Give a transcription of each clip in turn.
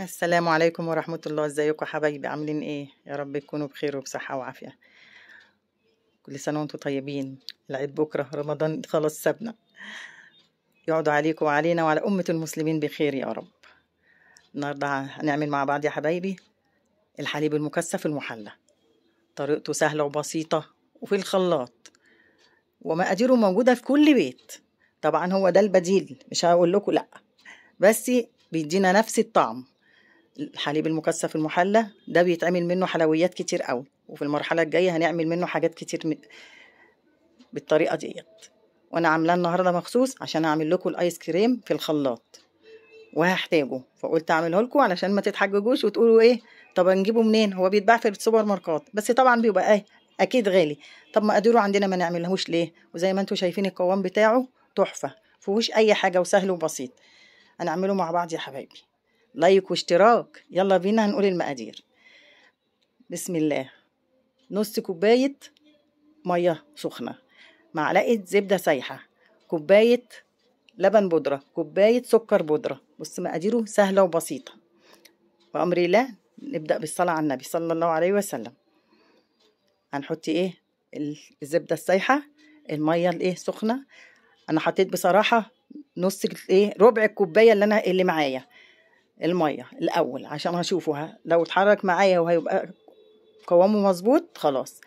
السلام عليكم ورحمة الله ازيكم حبايبي عاملين ايه يا رب تكونوا بخير وبصحة وعافية كل سنة وانتم طيبين العيد بكرة رمضان خلاص سابنا يقعدوا عليكم وعلينا وعلى أمة المسلمين بخير يا رب النهاردة هنعمل مع بعض يا حبايبي الحليب المكثف المحلى طريقته سهلة وبسيطة وفي الخلاط ومقاديره موجودة في كل بيت طبعا هو ده البديل مش هقول لكم لأ بس بيدينا نفس الطعم الحليب المكثف المحلى ده بيتعمل منه حلويات كتير قوي وفي المرحله الجايه هنعمل منه حاجات كتير من... بالطريقه ديت وانا عاملاه النهارده مخصوص عشان اعمل لكم الايس كريم في الخلاط وهحتاجه فقلت اعمله لكم علشان ما تتحججوش وتقولوا ايه طب نجيبه منين هو بيتباع في السوبر ماركات بس طبعا بيبقى ايه اكيد غالي طب ما قدروا عندنا ما نعملهوش ليه وزي ما انتم شايفين القوام بتاعه تحفه فيهوش اي حاجه وسهل وبسيط هنعمله مع بعض يا حبايبي لايك واشتراك يلا بينا هنقول المقادير بسم الله نص كوباية مية سخنة معلقة زبدة سايحة كوباية لبن بودرة كوباية سكر بودرة بص مقاديره سهلة وبسيطة وأمر الله نبدأ بالصلاة على النبي صلى الله عليه وسلم هنحط ايه الزبدة السايحة المية الايه سخنة أنا حطيت بصراحة نص ايه ربع الكوباية اللي أنا اللي معايا المية الأول عشان هشوفها لو اتحرك معايا وهيبقى قوامه مظبوط خلاص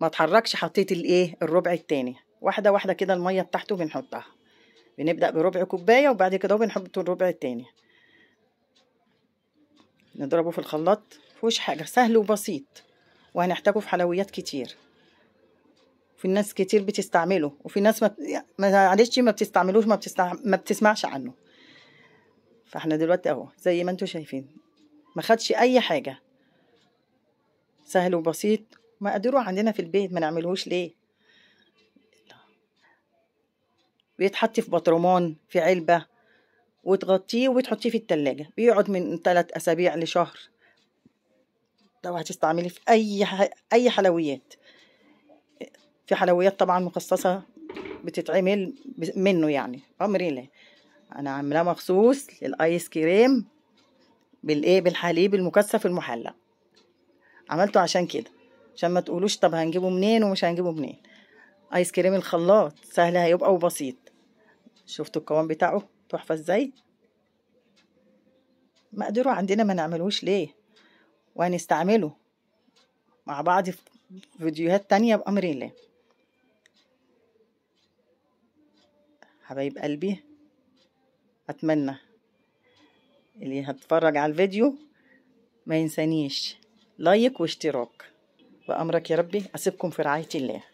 ما اتحركش حطيت الايه الربع التاني واحدة واحدة كده المية بتاعته بنحطها بنبدأ بربع كوباية وبعد كده بنحط الربع التاني نضربه في الخلاط مفيهوش حاجة سهل وبسيط وهنحتاجه في حلويات كتير في ناس كتير بتستعمله وفي ناس ما يعني معلش ما بتستعملوش ما, بتستع... ما بتسمعش عنه فاحنا دلوقتي اهو زي ما انتوا شايفين ما خدش اي حاجه سهل وبسيط قدروا عندنا في البيت ما نعملهوش ليه بيتحط في بطرمان في علبه وتغطيه وتحطيه في التلاجة بيقعد من ثلاث أسابيع لشهر لو هتستعملي في أي ح... أي حلويات في حلويات طبعا مخصصة بتتعمل منه يعني أمر الله انا عاملاه مخصوص للايس كريم بالايه بالحليب المكثف المحلى عملته عشان كده عشان ما تقولوش طب هنجيبه منين ومش هنجيبه منين ايس كريم الخلاط سهل هيبقى وبسيط شفتوا القوام بتاعه تحفه ازاي قدروا عندنا ما نعملوش ليه وهنستعمله مع بعض في فيديوهات تانية بأمر الله حبايب قلبي أتمنى اللي هتفرج على الفيديو ما ينسانيش لايك واشتراك بأمرك يا ربي أسيبكم في رعاية الله